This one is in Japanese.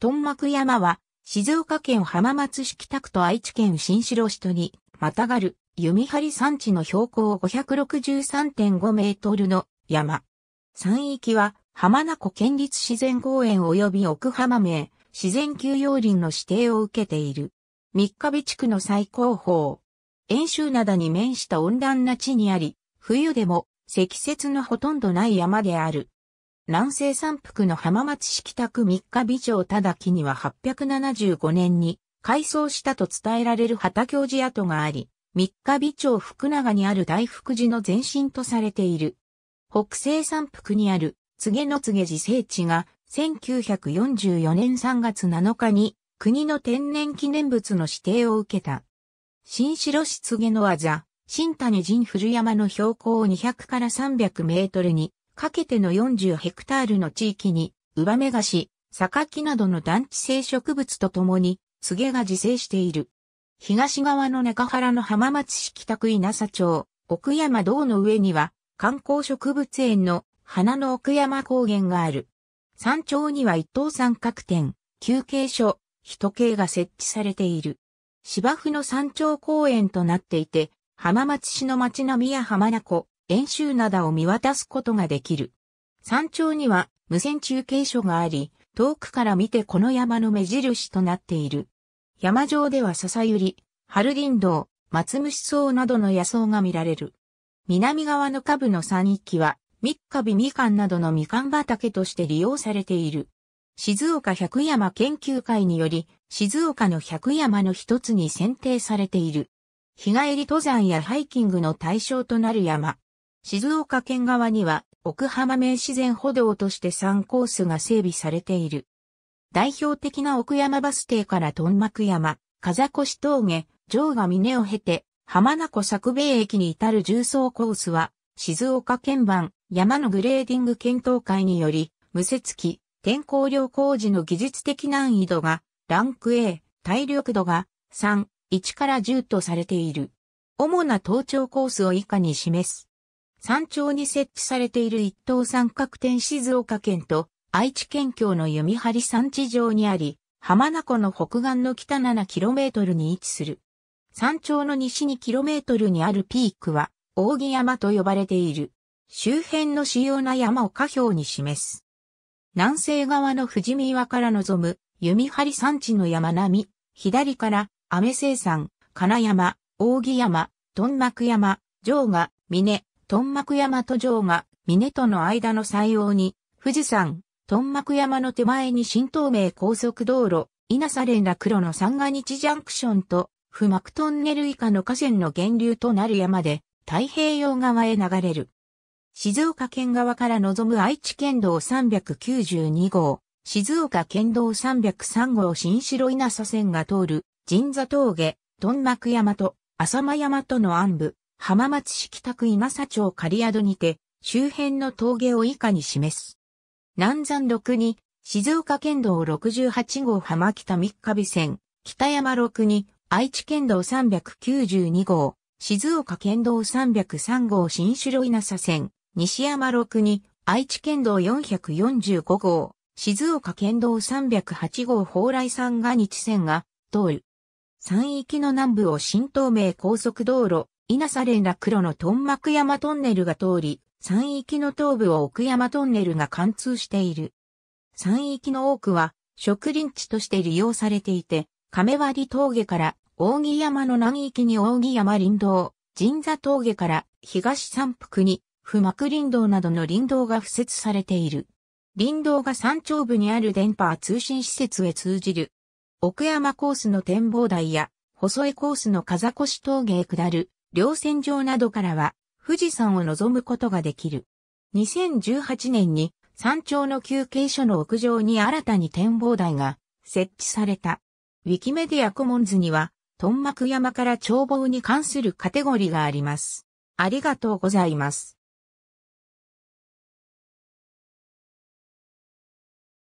トンマク山は、静岡県浜松市北区と愛知県新城市とに、またがる、弓張山地の標高563.5メートルの山。山域は、浜名湖県立自然公園及び奥浜名、自然休養林の指定を受けている。三日日地区の最高峰。遠州灘に面した温暖な地にあり、冬でも積雪のほとんどない山である。南西三福の浜松市北区三日美城忠木には875年に改装したと伝えられる畑教寺跡があり、三日美町福永にある大福寺の前身とされている。北西三福にある、告げの告げ寺聖地が、1944年3月7日に、国の天然記念物の指定を受けた。新城市告げの技、新谷神古山の標高200から300メートルに、かけての40ヘクタールの地域に、ウバメガシ、サカキなどの団地性植物とともに、ツゲが自生している。東側の中原の浜松市北区稲佐町、奥山道の上には、観光植物園の花の奥山高原がある。山頂には一等三角点、休憩所、人系が設置されている。芝生の山頂公園となっていて、浜松市の町並みや浜名湖、遠州灘を見渡すことができる。山頂には無線中継所があり、遠くから見てこの山の目印となっている。山上では笹百合、春林道、松虫草などの野草が見られる。南側の下部の山域は、三日日みかんなどのみかん畑として利用されている。静岡百山研究会により、静岡の百山の一つに選定されている。日帰り登山やハイキングの対象となる山。静岡県側には奥浜名自然歩道として3コースが整備されている。代表的な奥山バス停からトンマク山、風越峠、城が峰を経て、浜名湖作米駅に至る重層コースは、静岡県版山のグレーディング検討会により、無接機、天候量工事の技術的難易度が、ランク A、体力度が3、1から10とされている。主な登頂コースを以下に示す。山頂に設置されている一等三角点静岡県と愛知県境の弓張山地上にあり、浜名湖の北岸の北 7km に位置する。山頂の西 2km にあるピークは、扇山と呼ばれている。周辺の主要な山を下表に示す。南西側の富士見岩から望む弓張山地の山並み、左から雨生山、金山、扇山、頓幕山、城賀、峰、トンマク山と城が峰との間の採用に、富士山、トンマク山の手前に新東名高速道路、稲佐連絡黒の三河日ジャンクションと、不幕トンネル以下の河川の源流となる山で、太平洋側へ流れる。静岡県側から望む愛知県道392号、静岡県道303号新城稲佐線が通る、神座峠、トンマク山と、浅間山との暗部、浜松市北区稲佐町刈宿にて、周辺の峠を以下に示す。南山6に、静岡県道68号浜北三日日線、北山6に、愛知県道392号、静岡県道303号新城稲佐線、西山6に、愛知県道445号、静岡県道308号蓬莱山が日線が通る。山域の南部を新東名高速道路、稲佐連絡路のトンマク山トンネルが通り、山域の東部を奥山トンネルが貫通している。山域の多くは植林地として利用されていて、亀割峠から扇山の南域に扇山林道、神座峠から東山腹に不膜林道などの林道が付設されている。林道が山頂部にある電波通信施設へ通じる。奥山コースの展望台や、細江コースの風越峠へ下る稜線上などからは富士山を望むことができる。2018年に山頂の休憩所の屋上に新たに展望台が設置された。ウィキメディアコモンズには、トンマク山から眺望に関するカテゴリーがあります。ありがとうございます。